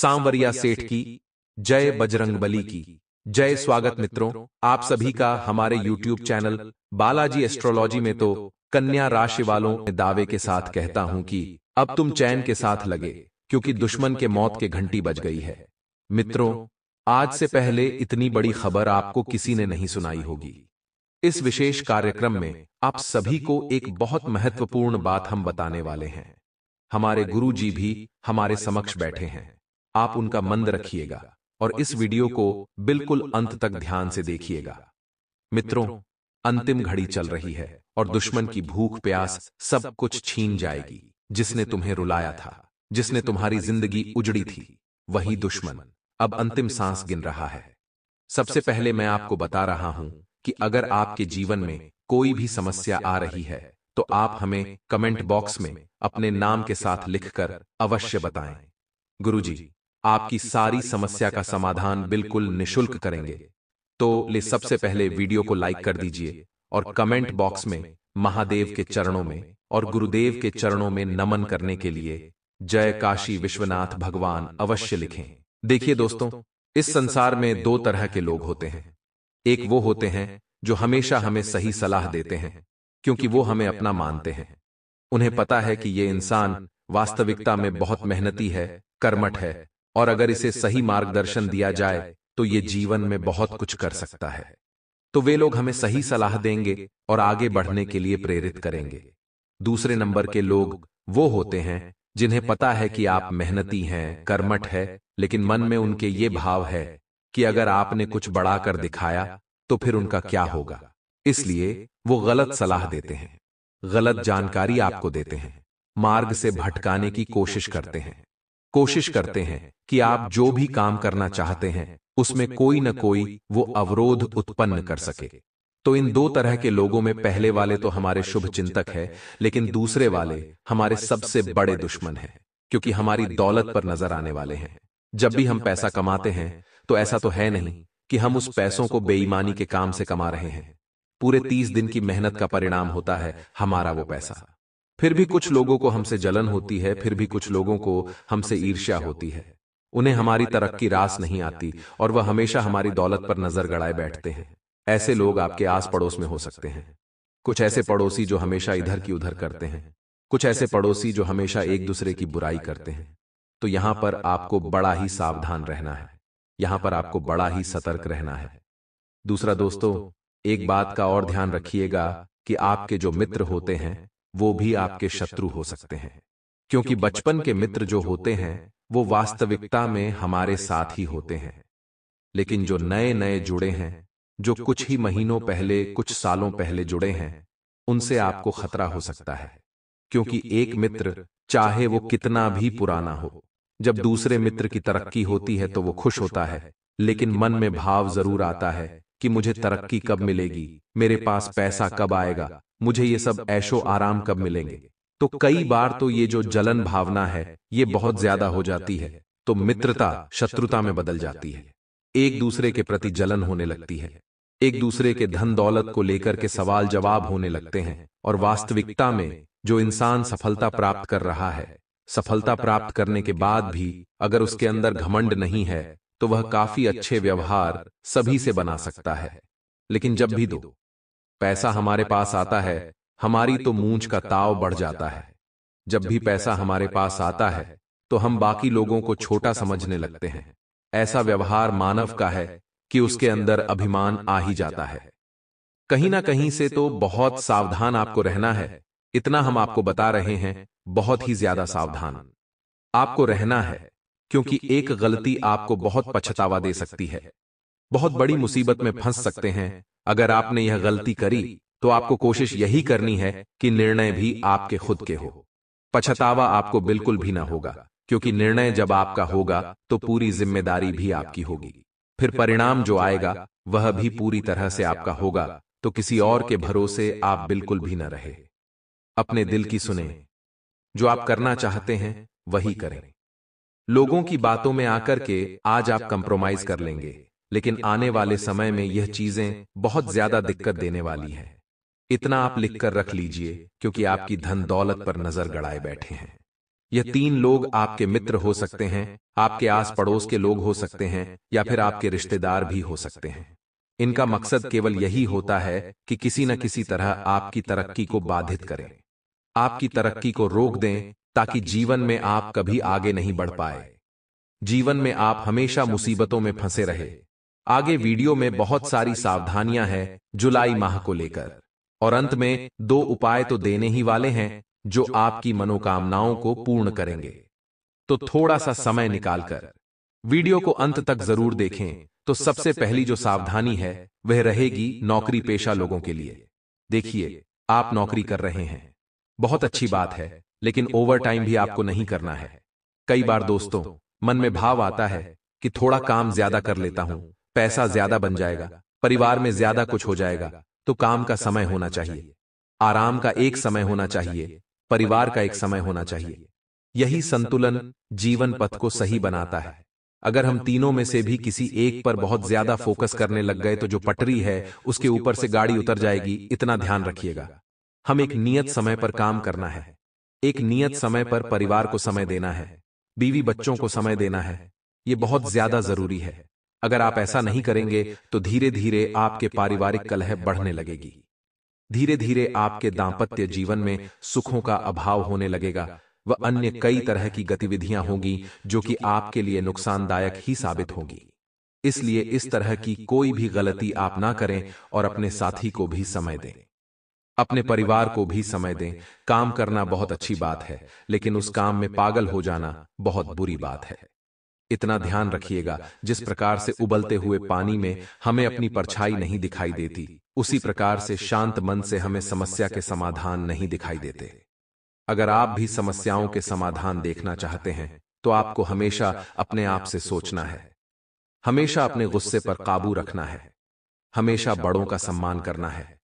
सांवरिया सेठ की जय बजरंगबली की जय स्वागत मित्रों आप सभी का हमारे YouTube चैनल बालाजी एस्ट्रोलॉजी तो में तो कन्या राशि वालों दावे के साथ कहता हूं कि अब तुम चैन के साथ लगे क्योंकि दुश्मन के मौत के घंटी बज गई है मित्रों आज से पहले इतनी बड़ी खबर आपको किसी ने नहीं सुनाई होगी इस विशेष कार्यक्रम में आप सभी को एक बहुत महत्वपूर्ण बात हम बताने वाले हैं हमारे गुरु जी भी हमारे समक्ष बैठे हैं आप उनका मंद रखिएगा और इस वीडियो को बिल्कुल अंत तक ध्यान से देखिएगा मित्रों अंतिम घड़ी चल रही है और दुश्मन की भूख प्यास सब कुछ छीन जाएगी जिसने तुम्हें रुलाया था जिसने तुम्हारी जिंदगी उजड़ी थी वही दुश्मन अब अंतिम सांस गिन रहा है सबसे पहले मैं आपको बता रहा हूं कि अगर आपके जीवन में कोई भी समस्या आ रही है तो आप हमें कमेंट बॉक्स में अपने नाम के साथ लिखकर अवश्य बताएं गुरुजी आपकी सारी समस्या का समाधान बिल्कुल निशुल्क करेंगे तो, तो ले सबसे पहले वीडियो को लाइक कर दीजिए और कमेंट बॉक्स में महादेव के चरणों में और गुरुदेव के चरणों में नमन करने के लिए जय काशी विश्वनाथ भगवान अवश्य लिखें देखिए दोस्तों इस संसार में दो तरह के लोग होते हैं एक वो होते हैं जो हमेशा हमें सही सलाह देते हैं क्योंकि वो हमें अपना मानते हैं उन्हें पता है कि ये इंसान वास्तविकता में बहुत मेहनती है कर्मठ है और अगर इसे सही मार्गदर्शन दिया जाए तो ये जीवन में बहुत कुछ कर सकता है तो वे लोग हमें सही सलाह देंगे और आगे बढ़ने के लिए प्रेरित करेंगे दूसरे नंबर के लोग वो होते हैं जिन्हें पता है कि आप मेहनती हैं कर्मठ है लेकिन मन में उनके ये भाव है कि अगर आपने कुछ बड़ा कर दिखाया तो फिर उनका क्या होगा इसलिए वो गलत सलाह देते हैं गलत जानकारी आपको देते हैं मार्ग से भटकाने की कोशिश करते हैं कोशिश करते हैं कि आप जो भी काम करना चाहते हैं उसमें कोई ना कोई वो अवरोध उत्पन्न कर सके तो इन दो तरह के लोगों में पहले वाले तो हमारे शुभ चिंतक है लेकिन दूसरे वाले हमारे सबसे बड़े दुश्मन हैं क्योंकि हमारी दौलत पर नजर आने वाले हैं जब भी हम पैसा कमाते हैं तो ऐसा तो है नहीं कि हम उस पैसों को बेईमानी के काम से कमा रहे हैं पूरे तीस दिन की मेहनत का परिणाम होता है हमारा वो पैसा फिर भी कुछ लोगों को हमसे जलन होती है फिर भी कुछ लोगों को हमसे ईर्ष्या होती है उन्हें हमारी तरक्की रास नहीं आती और वह हमेशा हमारी दौलत पर नजर गड़ाए बैठते हैं ऐसे लोग आपके आस पड़ोस में हो सकते हैं कुछ ऐसे पड़ोसी जो हमेशा इधर की उधर करते हैं कुछ ऐसे पड़ोसी जो हमेशा एक दूसरे की बुराई करते हैं तो यहां पर आपको बड़ा ही सावधान रहना है यहां पर आपको बड़ा ही सतर्क रहना है दूसरा दोस्तों एक बात का और ध्यान रखिएगा कि आपके जो मित्र होते हैं वो भी आपके शत्रु हो सकते हैं क्योंकि बचपन के मित्र जो होते हैं वो वास्तविकता में हमारे साथ ही होते हैं लेकिन जो नए नए जुड़े हैं जो कुछ ही महीनों पहले कुछ सालों पहले जुड़े हैं उनसे आपको खतरा हो सकता है क्योंकि एक मित्र चाहे वो कितना भी पुराना हो जब दूसरे मित्र की तरक्की होती है तो, तो वो खुश होता है लेकिन मन में भाव जरूर आता है कि मुझे तरक्की कब मिलेगी मेरे पास पैसा कब आएगा मुझे ये सब ऐशो आराम कब मिलेंगे तो कई बार तो ये जो जलन भावना है ये बहुत ज्यादा हो जाती है तो मित्रता शत्रुता में बदल जाती है एक दूसरे के प्रति जलन होने लगती है एक दूसरे के धन दौलत को लेकर के सवाल जवाब होने लगते हैं और वास्तविकता में जो इंसान सफलता प्राप्त कर रहा है सफलता प्राप्त करने के बाद भी अगर उसके अंदर घमंड नहीं है तो वह काफी अच्छे व्यवहार सभी से बना सकता है लेकिन जब भी दो पैसा हमारे पास आता है हमारी तो मूंछ का ताव बढ़ जाता है जब भी पैसा हमारे पास आता है तो हम बाकी लोगों को छोटा समझने लगते हैं ऐसा व्यवहार मानव का है कि उसके अंदर अभिमान आ ही जाता है कहीं ना कहीं से तो बहुत सावधान आपको रहना है इतना हम आपको बता रहे हैं बहुत ही ज्यादा सावधान आपको रहना है क्योंकि एक गलती आपको बहुत पछतावा दे सकती है बहुत बड़ी मुसीबत में फंस सकते हैं अगर आपने यह गलती करी तो, तो आपको कोशिश यही करनी है कि निर्णय भी आपके खुद के हो पछतावा आपको बिल्कुल भी ना होगा क्योंकि निर्णय जब आपका होगा तो, तो पूरी जिम्मेदारी भी आपकी होगी फिर परिणाम जो आएगा वह भी पूरी तरह से आपका होगा तो किसी और के भरोसे आप बिल्कुल भी न रहे अपने दिल की सुने जो आप करना चाहते हैं वही करें लोगों की बातों में आकर के आज आप कंप्रोमाइज कर लेंगे लेकिन आने वाले समय में यह चीजें बहुत ज्यादा दिक्कत देने वाली हैं इतना आप लिख कर रख लीजिए क्योंकि आपकी धन दौलत पर नजर गड़ाए बैठे हैं यह तीन लोग आपके मित्र हो सकते हैं आपके आस पड़ोस के लोग हो सकते हैं या फिर आपके रिश्तेदार भी हो सकते हैं इनका मकसद केवल यही होता है कि किसी न किसी तरह आपकी तरक्की को बाधित करें आपकी तरक्की को रोक दें ताकि जीवन में आप कभी आगे नहीं बढ़ पाए जीवन में आप हमेशा मुसीबतों में फंसे रहे आगे वीडियो में बहुत सारी सावधानियां हैं जुलाई माह को लेकर और अंत में दो उपाय तो देने ही वाले हैं जो आपकी मनोकामनाओं को पूर्ण करेंगे तो थोड़ा सा समय निकालकर वीडियो को अंत तक जरूर देखें तो सबसे पहली जो सावधानी है वह रहेगी नौकरी पेशा लोगों के लिए देखिए आप नौकरी कर रहे हैं बहुत अच्छी बात है लेकिन ओवर टाइम भी आपको नहीं करना है कई बार दोस्तों मन में भाव आता है कि थोड़ा काम ज्यादा कर लेता हूं पैसा ज्यादा बन जाएगा परिवार में ज्यादा कुछ हो जाएगा तो, तो काम का समय होना चाहिए आराम का एक समय होना चाहिए परिवार का एक समय होना चाहिए यही संतुलन जीवन पथ को सही बनाता है अगर हम तीनों में से भी किसी एक पर बहुत ज्यादा फोकस करने लग गए तो, तो जो पटरी है उसके ऊपर से गाड़ी उतर जाएगी इतना ध्यान रखिएगा हम एक नियत समय पर काम करना है एक नियत समय पर परिवार को समय देना है बीवी बच्चों को समय देना है ये बहुत ज्यादा जरूरी है अगर आप ऐसा नहीं करेंगे तो धीरे धीरे आपके पारिवारिक कलह बढ़ने लगेगी धीरे धीरे आपके दाम्पत्य जीवन में सुखों का अभाव होने लगेगा व अन्य कई तरह की गतिविधियां होंगी जो कि आपके लिए नुकसानदायक ही साबित होगी इसलिए इस तरह की कोई भी गलती आप ना करें और अपने साथी को भी समय दें अपने परिवार को भी समय दें काम करना बहुत अच्छी बात है लेकिन उस काम में पागल हो जाना बहुत बुरी बात है इतना ध्यान रखिएगा जिस प्रकार से उबलते हुए पानी में हमें अपनी परछाई नहीं दिखाई देती उसी प्रकार से शांत मन से हमें समस्या के समाधान नहीं दिखाई देते अगर आप भी समस्याओं के समाधान देखना चाहते हैं तो आपको हमेशा अपने आप से सोचना है हमेशा अपने गुस्से पर काबू रखना है हमेशा बड़ों का सम्मान करना है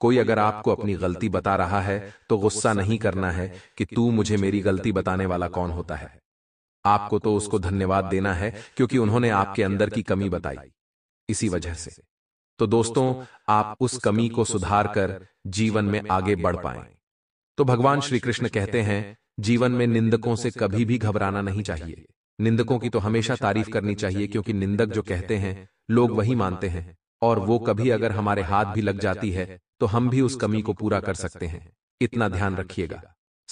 कोई अगर आपको अपनी गलती बता रहा है तो गुस्सा नहीं करना है कि तू मुझे मेरी गलती बताने वाला कौन होता है आपको तो उसको धन्यवाद देना है क्योंकि उन्होंने आपके अंदर की कमी बताई इसी वजह से तो दोस्तों आप उस कमी को सुधार कर जीवन में आगे बढ़ पाए तो भगवान श्री कृष्ण कहते हैं जीवन में निंदकों से कभी भी घबराना नहीं चाहिए निंदकों की तो हमेशा तारीफ करनी चाहिए क्योंकि निंदक जो कहते हैं लोग वही मानते हैं और वो कभी अगर हमारे हाथ भी लग जाती है तो हम भी उस कमी को पूरा कर सकते हैं इतना ध्यान रखिएगा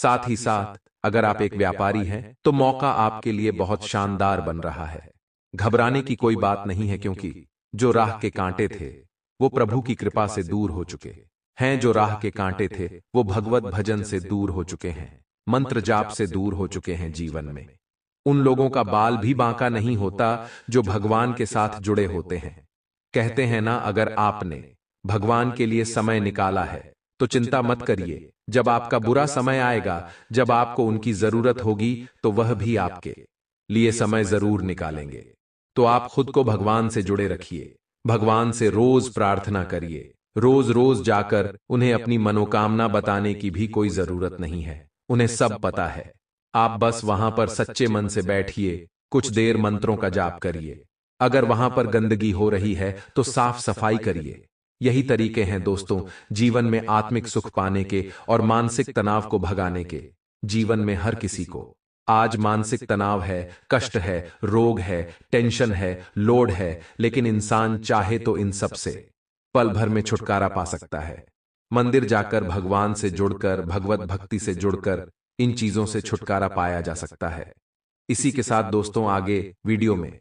साथ ही साथ अगर आप एक व्यापारी हैं तो मौका आपके लिए बहुत शानदार बन रहा है घबराने की कोई बात नहीं है क्योंकि जो राह के कांटे थे वो प्रभु की कृपा से दूर हो चुके हैं जो राह के कांटे थे वो भगवत भजन से दूर हो चुके हैं मंत्र जाप से दूर हो चुके हैं जीवन में उन लोगों का बाल भी बांका नहीं होता जो भगवान के साथ जुड़े होते हैं कहते हैं ना अगर आपने भगवान के लिए समय निकाला है तो चिंता मत करिए जब आपका बुरा समय आएगा जब आपको उनकी जरूरत होगी तो वह भी आपके लिए समय जरूर निकालेंगे तो आप खुद को भगवान से जुड़े रखिए भगवान से रोज प्रार्थना करिए रोज रोज जाकर उन्हें अपनी मनोकामना बताने की भी कोई जरूरत नहीं है उन्हें सब पता है आप बस वहां पर सच्चे मन से बैठिए कुछ देर मंत्रों का जाप करिए अगर वहां पर गंदगी हो रही है तो साफ सफाई करिए यही तरीके हैं दोस्तों जीवन में आत्मिक सुख पाने के और मानसिक तनाव को भगाने के जीवन में हर किसी को आज मानसिक तनाव है कष्ट है रोग है टेंशन है लोड है लेकिन इंसान चाहे तो इन सब से पल भर में छुटकारा पा सकता है मंदिर जाकर भगवान से जुड़कर भगवत भक्ति से जुड़कर इन चीजों से छुटकारा पाया जा सकता है इसी के साथ दोस्तों आगे वीडियो में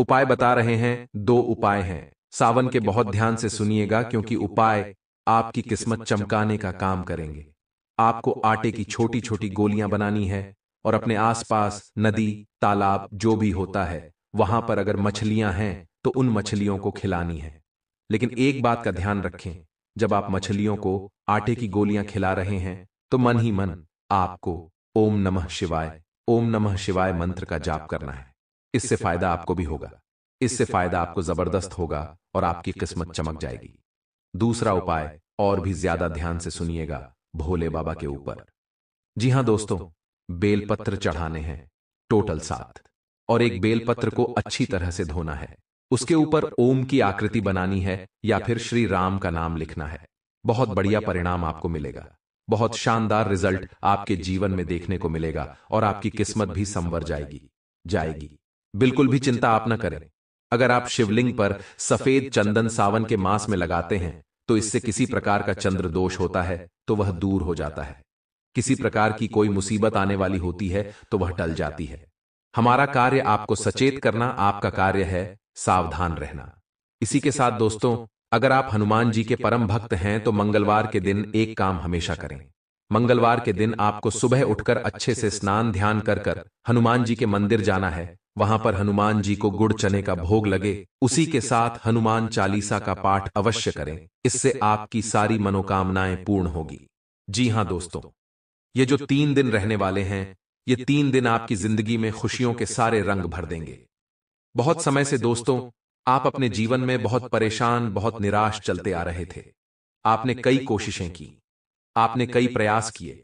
उपाय बता रहे हैं दो उपाय हैं सावन के बहुत ध्यान से सुनिएगा क्योंकि उपाय आपकी किस्मत चमकाने का काम करेंगे आपको आटे की छोटी छोटी गोलियां बनानी है और अपने आसपास नदी तालाब जो भी होता है वहां पर अगर मछलियां हैं तो उन मछलियों को खिलानी है लेकिन एक बात का ध्यान रखें जब आप मछलियों को आटे की गोलियां खिला रहे हैं तो मन ही मन आपको ओम नमः शिवाय ओम नमः शिवाय मंत्र का जाप करना है इससे फायदा आपको भी होगा इससे फायदा आपको जबरदस्त होगा और आपकी किस्मत चमक जाएगी दूसरा उपाय और भी ज्यादा ध्यान से सुनिएगा भोले बाबा के ऊपर जी हां दोस्तों बेलपत्र चढ़ाने हैं टोटल सात और एक बेलपत्र को अच्छी तरह से धोना है उसके ऊपर ओम की आकृति बनानी है या फिर श्री राम का नाम लिखना है बहुत बढ़िया परिणाम आपको मिलेगा बहुत शानदार रिजल्ट आपके जीवन में देखने को मिलेगा और आपकी किस्मत भी संवर जाएगी जाएगी बिल्कुल भी चिंता आप न करें अगर आप शिवलिंग पर सफेद चंदन सावन के मास में लगाते हैं तो इससे किसी प्रकार का चंद्र दोष होता है तो वह दूर हो जाता है किसी प्रकार की कोई मुसीबत आने वाली होती है तो वह तो टल जाती है हमारा कार्य आपको सचेत करना आपका कार्य है सावधान रहना इसी के साथ दोस्तों अगर आप हनुमान जी के परम भक्त हैं तो, तो मंगलवार के दिन एक काम हमेशा करें मंगलवार के दिन आपको सुबह उठकर अच्छे से स्नान ध्यान कर कर हनुमान जी के मंदिर जाना है वहां पर हनुमान जी को गुड़ चने का भोग लगे उसी के साथ हनुमान चालीसा का पाठ अवश्य करें इससे आपकी सारी मनोकामनाएं पूर्ण होगी जी हां दोस्तों ये जो तीन दिन रहने वाले हैं ये तीन दिन आपकी जिंदगी में खुशियों के सारे रंग भर देंगे बहुत समय से दोस्तों आप अपने जीवन में बहुत परेशान बहुत निराश चलते आ रहे थे आपने कई कोशिशें की आपने कई प्रयास किए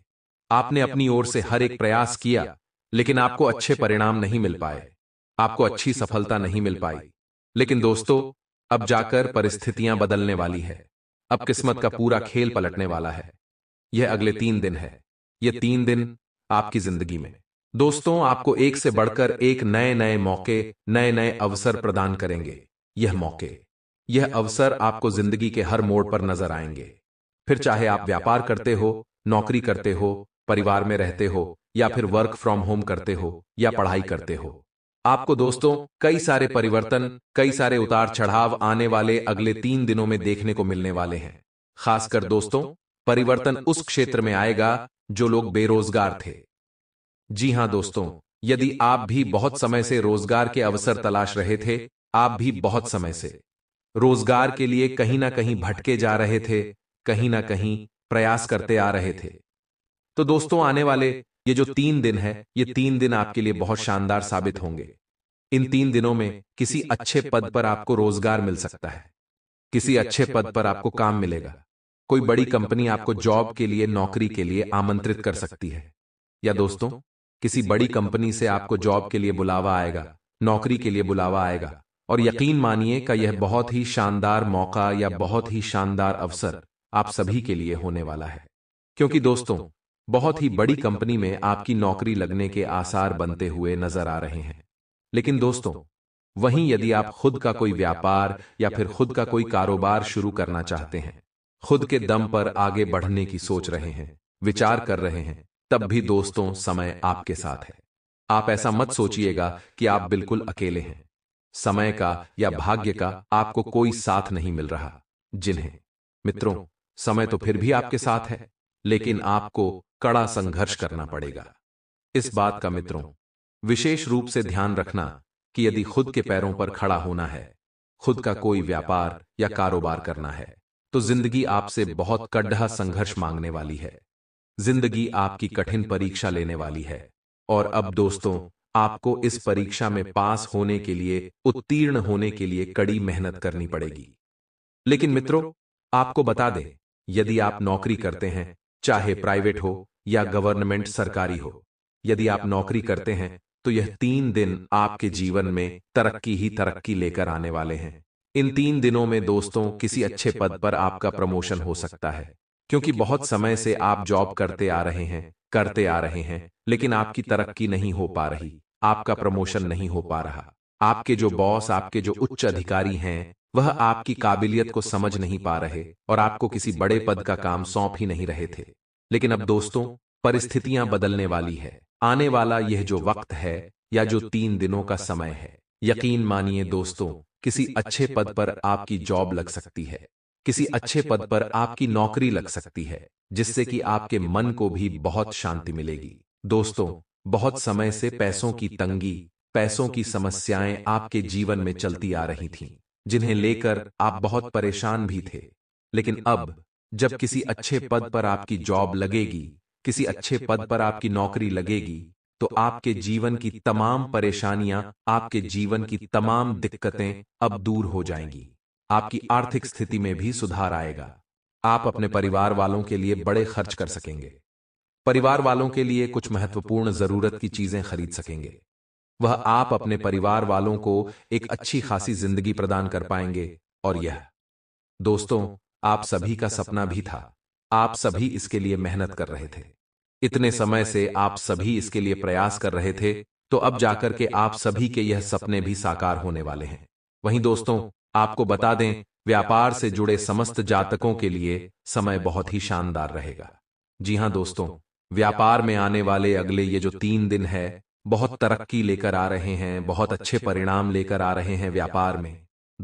आपने अपनी ओर से हर एक प्रयास किया लेकिन आपको अच्छे परिणाम नहीं मिल पाए आपको अच्छी सफलता नहीं मिल पाई लेकिन दोस्तों अब जाकर परिस्थितियां बदलने वाली है अब किस्मत का पूरा खेल पलटने वाला है यह अगले तीन दिन है यह तीन दिन आपकी जिंदगी में दोस्तों आपको एक से बढ़कर एक नए नए मौके नए नए अवसर प्रदान करेंगे यह मौके यह अवसर आपको जिंदगी के हर मोड़ पर नजर आएंगे फिर चाहे आप व्यापार करते हो नौकरी करते हो परिवार में रहते हो या फिर वर्क फ्रॉम होम करते हो या पढ़ाई करते हो आपको दोस्तों कई सारे परिवर्तन कई सारे उतार चढ़ाव आने वाले अगले तीन दिनों में देखने को मिलने वाले हैं खासकर दोस्तों परिवर्तन उस क्षेत्र में आएगा जो लोग बेरोजगार थे जी हां दोस्तों यदि आप भी बहुत समय से रोजगार के अवसर तलाश रहे थे आप भी बहुत समय से रोजगार के लिए कहीं ना कहीं भटके जा रहे थे कहीं ना कहीं प्रयास करते आ रहे थे तो दोस्तों आने वाले ये जो तीन दिन है ये तीन दिन आपके लिए बहुत शानदार साबित होंगे इन तीन दिनों में किसी अच्छे पद पर आपको रोजगार मिल सकता है किसी अच्छे पद पर आपको काम मिलेगा कोई बड़ी कंपनी आपको जॉब के लिए नौकरी के लिए आमंत्रित कर सकती है या दोस्तों किसी बड़ी कंपनी से आपको जॉब के लिए बुलावा आएगा नौकरी के लिए बुलावा आएगा और यकीन मानिए का यह बहुत ही शानदार मौका या बहुत ही शानदार अवसर आप सभी के लिए होने वाला है क्योंकि दोस्तों बहुत ही बड़ी कंपनी में आपकी नौकरी लगने के आसार बनते हुए नजर आ रहे हैं लेकिन दोस्तों वहीं यदि आप खुद का कोई व्यापार या फिर खुद का कोई कारोबार शुरू करना चाहते हैं खुद के दम पर आगे बढ़ने की सोच रहे हैं विचार कर रहे हैं तब भी दोस्तों समय आपके साथ है आप ऐसा मत सोचिएगा कि आप बिल्कुल अकेले हैं समय का या भाग्य का आपको कोई साथ नहीं मिल रहा जिन्हें मित्रों समय तो फिर भी आपके साथ है लेकिन आपको कड़ा संघर्ष करना पड़ेगा इस बात का मित्रों विशेष रूप से ध्यान रखना कि यदि खुद के पैरों पर खड़ा होना है खुद का कोई व्यापार या कारोबार करना है तो, तो जिंदगी आपसे बहुत कड्ढा संघर्ष मांगने वाली है जिंदगी आपकी कठिन परीक्षा लेने वाली है और अब दोस्तों आपको इस परीक्षा में पास होने के लिए उत्तीर्ण होने के लिए कड़ी मेहनत करनी पड़ेगी लेकिन मित्रों आपको बता दें यदि आप नौकरी करते हैं चाहे प्राइवेट हो या गवर्नमेंट सरकारी हो यदि आप नौकरी करते हैं तो, तो यह तीन दिन आपके जीवन में तरक्की ही तरक्की लेकर आने वाले हैं इन तीन दिनों में दोस्तों किसी अच्छे पद पर आपका प्रमोशन हो सकता है क्योंकि बहुत समय से आप जॉब करते आ रहे हैं करते आ रहे हैं लेकिन आपकी तरक्की नहीं हो पा रही आपका प्रमोशन नहीं हो पा रहा आपके जो बॉस आपके जो उच्च अधिकारी हैं वह आपकी काबिलियत को समझ नहीं पा रहे और आपको किसी बड़े पद का काम सौंप ही नहीं रहे थे लेकिन अब दोस्तों परिस्थितियां बदलने वाली है आने वाला यह जो वक्त है या जो तीन दिनों का समय है यकीन मानिए दोस्तों किसी अच्छे पद पर आपकी जॉब लग सकती है किसी अच्छे पद पर आपकी नौकरी लग सकती है जिससे कि आपके मन को भी बहुत शांति मिलेगी दोस्तों बहुत समय से पैसों की तंगी पैसों की समस्याएं आपके जीवन में चलती आ रही थीं, जिन्हें लेकर आप बहुत परेशान भी थे लेकिन अब जब किसी अच्छे पद पर आपकी जॉब लगेगी किसी अच्छे पद पर आपकी नौकरी लगेगी तो, तो आपके जीवन की तमाम परेशानियां आपके जीवन की तमाम दिक्कतें अब दूर हो जाएंगी आपकी आर्थिक स्थिति में भी सुधार आएगा आप अपने परिवार वालों के लिए बड़े खर्च कर सकेंगे परिवार वालों के लिए कुछ महत्वपूर्ण जरूरत की चीजें खरीद सकेंगे वह आप अपने परिवार वालों को एक अच्छी खासी जिंदगी प्रदान कर पाएंगे और यह दोस्तों आप सभी का सपना भी था आप सभी इसके लिए मेहनत कर रहे थे इतने समय से आप सभी इसके लिए प्रयास कर रहे थे तो अब जाकर के आप सभी के यह सपने भी साकार होने वाले हैं वहीं दोस्तों आपको बता दें व्यापार से जुड़े समस्त जातकों के लिए समय बहुत ही शानदार रहेगा जी हां दोस्तों व्यापार में आने वाले अगले ये जो तीन दिन है बहुत तरक्की लेकर आ रहे हैं बहुत अच्छे परिणाम लेकर आ रहे हैं व्यापार में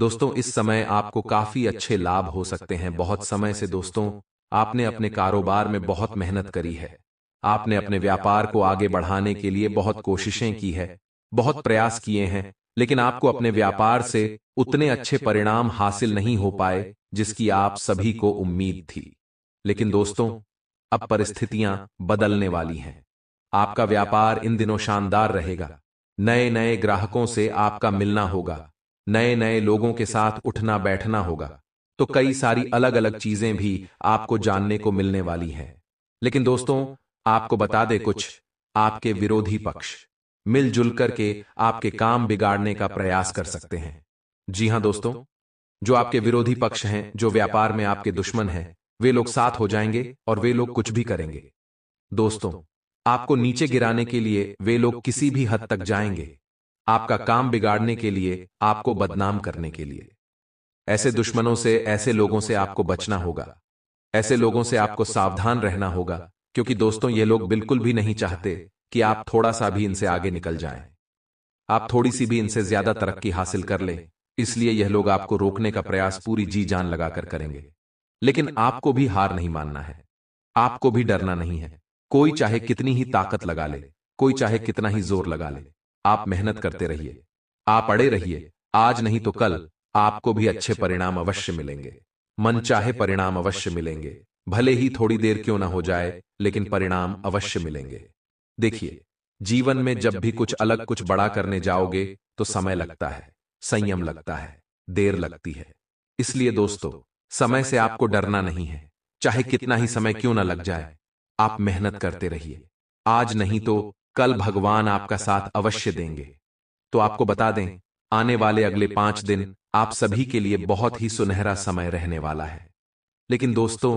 दोस्तों इस समय आपको काफी अच्छे लाभ हो सकते हैं बहुत समय से दोस्तों आपने अपने कारोबार में बहुत मेहनत करी है आपने अपने व्यापार को आगे बढ़ाने के लिए बहुत कोशिशें की है बहुत प्रयास किए हैं लेकिन आपको अपने व्यापार से उतने अच्छे परिणाम हासिल नहीं हो पाए जिसकी आप सभी को उम्मीद थी लेकिन दोस्तों अब परिस्थितियां बदलने वाली हैं आपका व्यापार इन दिनों शानदार रहेगा नए नए ग्राहकों से आपका मिलना होगा नए नए लोगों के साथ उठना बैठना होगा तो कई सारी अलग अलग चीजें भी आपको जानने को मिलने वाली हैं लेकिन दोस्तों आपको बता दे कुछ आपके विरोधी पक्ष मिलजुल करके आपके काम बिगाड़ने का प्रयास कर सकते हैं जी हां दोस्तों जो आपके विरोधी पक्ष हैं जो व्यापार में आपके दुश्मन हैं वे लोग साथ हो जाएंगे और वे लोग कुछ भी करेंगे दोस्तों आपको नीचे गिराने के लिए वे लोग किसी भी हद तक जाएंगे आपका काम बिगाड़ने के लिए आपको बदनाम करने के लिए ऐसे दुश्मनों से ऐसे लोगों से आपको बचना होगा ऐसे लोगों से आपको सावधान रहना होगा क्योंकि दोस्तों ये लोग बिल्कुल भी नहीं चाहते कि आप थोड़ा सा भी इनसे आगे निकल जाएं। आप थोड़ी सी भी इनसे ज्यादा तरक्की हासिल कर ले इसलिए यह लोग आपको रोकने का प्रयास पूरी जी जान लगाकर करेंगे लेकिन आपको भी हार नहीं मानना है आपको भी डरना नहीं है कोई चाहे कितनी ही ताकत लगा ले कोई चाहे कितना ही जोर लगा ले आप मेहनत करते रहिए आप अड़े रहिए आज नहीं तो, तो कल आपको भी अच्छे परिणाम अवश्य मिलेंगे मन चाहे परिणाम अवश्य मिलेंगे भले ही थोड़ी देर क्यों ना हो जाए लेकिन परिणाम अवश्य मिलेंगे देखिए जीवन में जब भी कुछ अलग कुछ बड़ा करने जाओगे तो, तो समय लगता है संयम लगता है देर लगती है इसलिए दोस्तों समय से आपको डरना नहीं है चाहे कितना ही समय क्यों ना लग जाए आप मेहनत करते रहिए आज नहीं तो, तो कल भगवान आपका साथ अवश्य देंगे तो, तो आपको बता दें आने वाले अगले पांच दिन आप सभी के लिए बहुत ही सुनहरा समय रहने वाला है लेकिन दोस्तों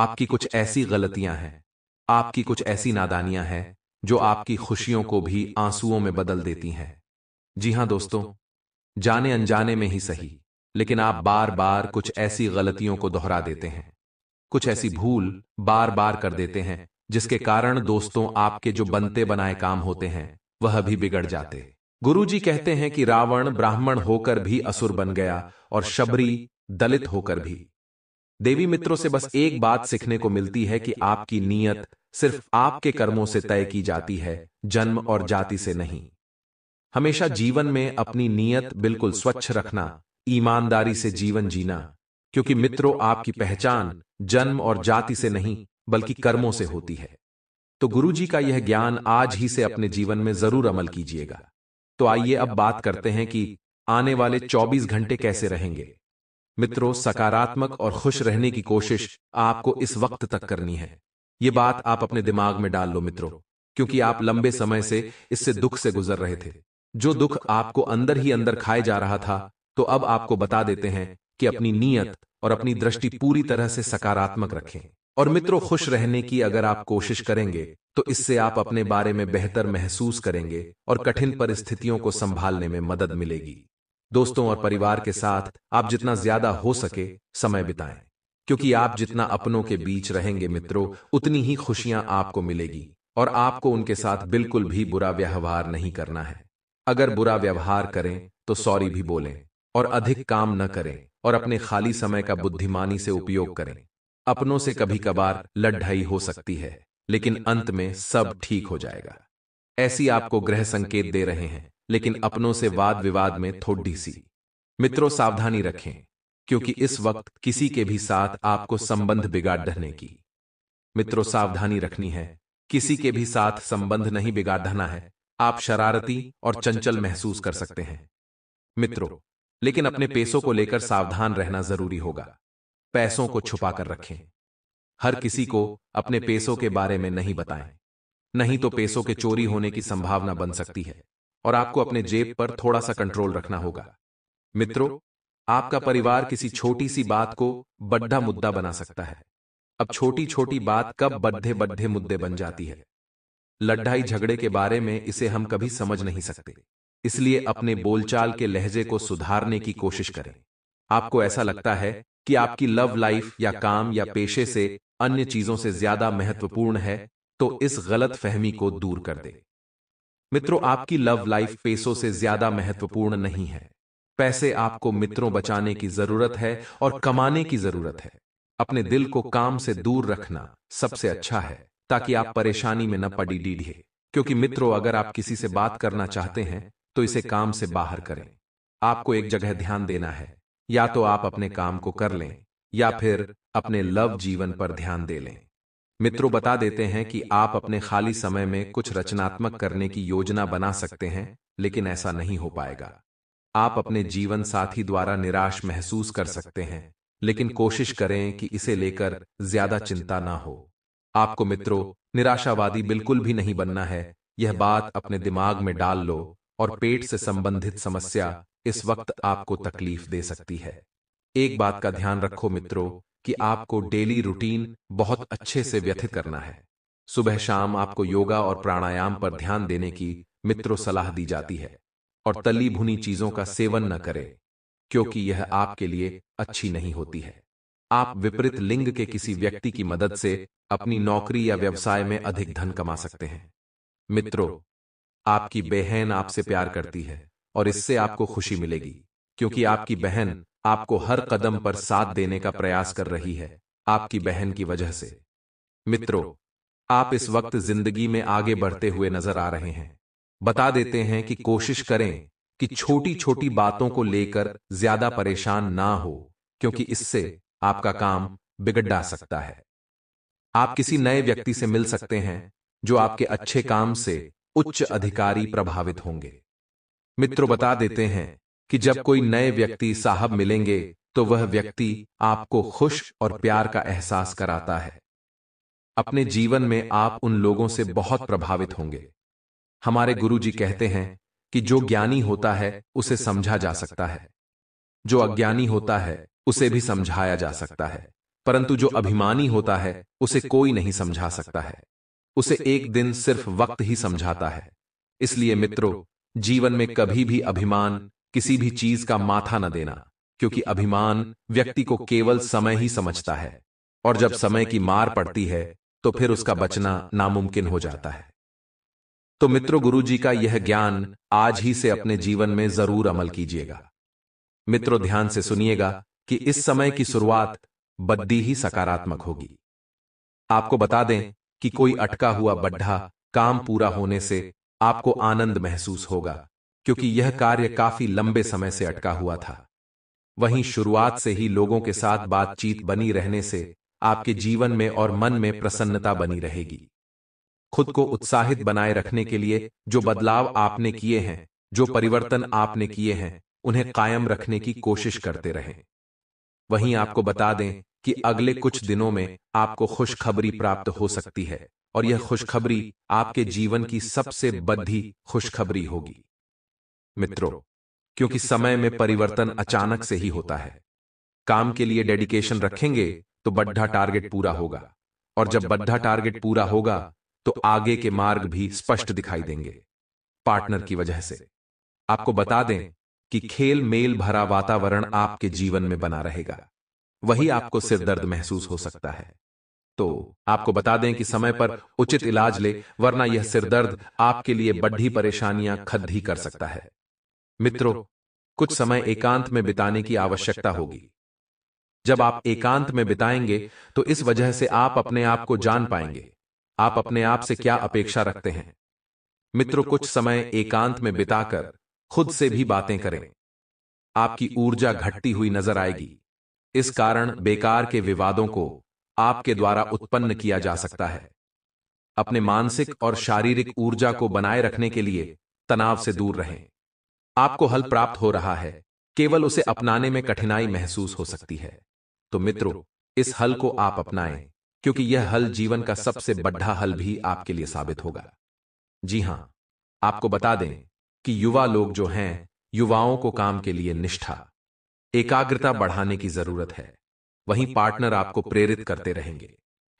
आपकी कुछ ऐसी गलतियां हैं आपकी कुछ ऐसी नादानियां हैं जो आपकी खुशियों को भी आंसुओं में बदल देती हैं जी हां हाँ दोस्तों जाने अनजाने में ही सही लेकिन आप बार बार कुछ ऐसी गलतियों को दोहरा देते हैं कुछ ऐसी भूल बार बार कर देते हैं जिसके कारण दोस्तों आपके जो बनते बनाए काम होते हैं वह भी बिगड़ जाते गुरुजी कहते हैं कि रावण ब्राह्मण होकर भी असुर बन गया और शबरी दलित होकर भी देवी मित्रों से बस एक बात सीखने को मिलती है कि आपकी नीयत सिर्फ आपके कर्मों से तय की जाती है जन्म और जाति से नहीं हमेशा जीवन में अपनी नीयत बिल्कुल स्वच्छ रखना ईमानदारी से जीवन जीना क्योंकि मित्रों आपकी पहचान जन्म और जाति से नहीं बल्कि कर्मों से होती है तो, तो गुरुजी का यह ज्ञान आज ही से अपने जीवन में जरूर अमल कीजिएगा तो, तो आइए अब बात करते हैं कि आने वाले 24 घंटे कैसे रहेंगे मित्रों सकारात्मक और खुश रहने की कोशिश आपको इस वक्त तक करनी है ये बात आप अपने दिमाग में डाल लो मित्रों क्योंकि आप लंबे समय से इससे दुख से गुजर रहे थे जो दुख आपको अंदर ही अंदर खाए जा रहा था तो अब आपको बता देते हैं कि अपनी नीयत और अपनी दृष्टि पूरी तरह से सकारात्मक रखें और मित्रों खुश रहने की अगर आप कोशिश करेंगे तो इससे आप अपने बारे में बेहतर महसूस करेंगे और कठिन परिस्थितियों को संभालने में मदद मिलेगी दोस्तों और परिवार के साथ आप जितना ज्यादा हो सके समय बिताएं क्योंकि आप जितना अपनों के बीच रहेंगे मित्रों उतनी ही खुशियां आपको मिलेगी और आपको उनके साथ बिल्कुल भी बुरा व्यवहार नहीं करना है अगर बुरा व्यवहार करें तो सॉरी भी बोलें और अधिक काम न करें और अपने खाली समय का बुद्धिमानी से उपयोग करें अपनों से कभी कभार लड़ाई हो सकती है लेकिन अंत में सब ठीक हो जाएगा ऐसी आपको ग्रह संकेत दे रहे हैं लेकिन अपनों से वाद विवाद में थोड़ी सी मित्रों सावधानी रखें क्योंकि इस वक्त किसी के भी साथ आपको संबंध बिगाड़ की मित्रों सावधानी रखनी है किसी के भी साथ संबंध नहीं बिगाड़ना है आप शरारती और चंचल महसूस कर सकते हैं मित्रों लेकिन अपने पैसों को लेकर सावधान रहना जरूरी होगा पैसों को छुपा कर रखें हर किसी को अपने पैसों के बारे में नहीं बताएं नहीं तो, तो पैसों के चोरी होने की संभावना बन सकती है और आपको अपने जेब पर थोड़ा सा कंट्रोल रखना होगा मित्रों आपका परिवार किसी छोटी सी बात को बड्ढा मुद्दा बना सकता है अब छोटी छोटी बात कब बड्ढे बड्ढे मुद्दे बन जाती है लड्ढाई झगड़े के बारे में इसे हम कभी समझ नहीं सकते इसलिए अपने बोलचाल के लहजे को सुधारने की कोशिश करें आपको ऐसा लगता है कि आपकी लव लाइफ या काम या पेशे से अन्य चीजों से ज्यादा महत्वपूर्ण है तो इस गलत फहमी को दूर कर दे मित्रों आपकी लव लाइफ पैसों से ज्यादा महत्वपूर्ण नहीं है पैसे आपको मित्रों बचाने की जरूरत है और कमाने की जरूरत है अपने दिल को काम से दूर रखना सबसे अच्छा है ताकि आप परेशानी में न पड़ी डीढ़े क्योंकि मित्रों अगर आप किसी से बात करना चाहते हैं तो इसे काम से बाहर करें आपको एक जगह ध्यान देना है या तो आप अपने काम को कर लें या फिर अपने लव जीवन पर ध्यान दे लें मित्रों बता देते हैं कि आप अपने खाली समय में कुछ रचनात्मक करने की योजना बना सकते हैं लेकिन ऐसा नहीं हो पाएगा आप अपने जीवन साथी द्वारा निराश महसूस कर सकते हैं लेकिन कोशिश करें कि इसे लेकर ज्यादा चिंता ना हो आपको मित्रों निराशावादी बिल्कुल भी नहीं बनना है यह बात अपने दिमाग में डाल लो और पेट से संबंधित समस्या इस वक्त आपको तकलीफ दे सकती है एक बात का ध्यान रखो मित्रों कि आपको डेली रूटीन बहुत अच्छे से व्यथित करना है सुबह शाम आपको योगा और प्राणायाम पर ध्यान देने की मित्रों सलाह दी जाती है और तली भुनी चीजों का सेवन न करें क्योंकि यह आपके लिए अच्छी नहीं होती है आप विपरीत लिंग के किसी व्यक्ति की मदद से अपनी नौकरी या व्यवसाय में अधिक धन कमा सकते हैं मित्रों आपकी बहन आपसे प्यार करती है और इससे आपको खुशी मिलेगी क्योंकि आपकी बहन आपको हर कदम पर साथ देने का प्रयास कर रही है आपकी बहन की वजह से मित्रों आप इस वक्त जिंदगी में आगे बढ़ते हुए नजर आ रहे हैं बता देते हैं कि कोशिश करें कि छोटी छोटी बातों को लेकर ज्यादा परेशान ना हो क्योंकि इससे आपका काम बिगड़ जा सकता है आप किसी नए व्यक्ति से मिल सकते हैं जो आपके अच्छे काम से उच्च अधिकारी प्रभावित होंगे मित्रों बता देते हैं कि जब कोई नए व्यक्ति साहब मिलेंगे तो वह व्यक्ति आपको खुश और प्यार का एहसास कराता है अपने जीवन में आप उन लोगों से बहुत प्रभावित होंगे हमारे गुरुजी कहते हैं कि जो ज्ञानी होता है उसे समझा जा सकता है जो अज्ञानी होता है उसे भी समझाया जा सकता है परंतु जो अभिमानी होता है उसे कोई नहीं समझा सकता है उसे एक दिन सिर्फ वक्त ही समझाता है इसलिए मित्रों जीवन में कभी भी अभिमान किसी भी चीज का माथा न देना क्योंकि अभिमान व्यक्ति को केवल समय ही समझता है और जब समय की मार पड़ती है तो फिर उसका बचना नामुमकिन हो जाता है तो मित्रों गुरु जी का यह ज्ञान आज ही से अपने जीवन में जरूर अमल कीजिएगा मित्रों ध्यान से सुनिएगा कि इस समय की शुरुआत बद्दी ही सकारात्मक होगी आपको बता दें कि कोई अटका हुआ बड्ढा काम पूरा होने से आपको आनंद महसूस होगा क्योंकि यह कार्य काफी लंबे समय से अटका हुआ था वहीं शुरुआत से ही लोगों के साथ बातचीत बनी रहने से आपके जीवन में और मन में प्रसन्नता बनी रहेगी खुद को उत्साहित बनाए रखने के लिए जो बदलाव आपने किए हैं जो परिवर्तन आपने किए हैं उन्हें कायम रखने की कोशिश करते रहें वहीं आपको बता दें कि अगले कुछ दिनों में आपको खुशखबरी प्राप्त हो सकती है और यह खुशखबरी आपके जीवन की सबसे बद्धी खुशखबरी होगी मित्रों क्योंकि समय में परिवर्तन अचानक से ही होता है काम के लिए डेडिकेशन रखेंगे तो बड्ढा टारगेट पूरा होगा और जब बड्ढा टारगेट पूरा होगा तो आगे के मार्ग भी स्पष्ट दिखाई देंगे पार्टनर की वजह से आपको बता दें कि खेल मेल भरा वातावरण आपके जीवन में बना रहेगा वही आपको सिर दर्द महसूस हो सकता है तो, तो आपको बता दें कि समय पर उचित इलाज ले वरना यह सिरदर्द आपके लिए बड्ढी परेशानियां खद्दी कर सकता है मित्रों कुछ समय एकांत में बिताने की आवश्यकता होगी जब आप एकांत में बिताएंगे तो, तो इस वजह से आप अपने आप को जान पाएंगे आप अपने आप से क्या अपेक्षा रखते हैं मित्रों कुछ समय एकांत में बिताकर खुद से भी बातें करें आपकी ऊर्जा घटती हुई नजर आएगी इस कारण बेकार के विवादों को आपके द्वारा उत्पन्न किया जा सकता है अपने मानसिक और शारीरिक ऊर्जा को बनाए रखने के लिए तनाव से दूर रहें आपको हल प्राप्त हो रहा है केवल उसे अपनाने में कठिनाई महसूस हो सकती है तो मित्रों इस हल को आप अपनाएं क्योंकि यह हल जीवन का सबसे बड्ढा हल भी आपके लिए साबित होगा जी हां आपको बता दें कि युवा लोग जो हैं युवाओं को काम के लिए निष्ठा एकाग्रता बढ़ाने की जरूरत है वहीं पार्टनर आपको प्रेरित करते रहेंगे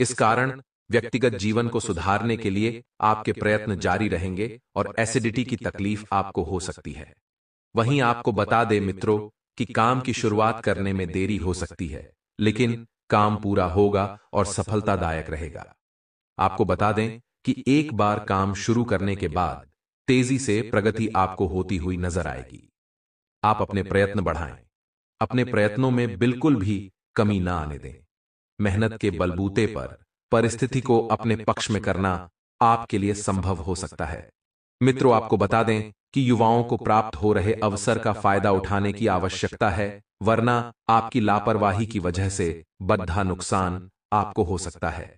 इस कारण व्यक्तिगत जीवन को सुधारने के लिए आपके प्रयत्न जारी रहेंगे और एसिडिटी की तकलीफ आपको हो सकती है वहीं आपको बता दे मित्रों कि काम की शुरुआत करने में देरी हो सकती है लेकिन काम पूरा होगा और सफलतादायक रहेगा आपको बता दें कि एक बार काम शुरू करने के बाद तेजी से प्रगति आपको होती हुई नजर आएगी आप अपने प्रयत्न बढ़ाएं अपने प्रयत्नों में बिल्कुल भी कमी ना आने दें मेहनत के बलबूते पर परिस्थिति को अपने पक्ष में करना आपके लिए संभव हो सकता है मित्रों आपको बता दें कि युवाओं को प्राप्त हो रहे अवसर का फायदा उठाने की आवश्यकता है वरना आपकी लापरवाही की वजह से बद्धा नुकसान आपको हो सकता है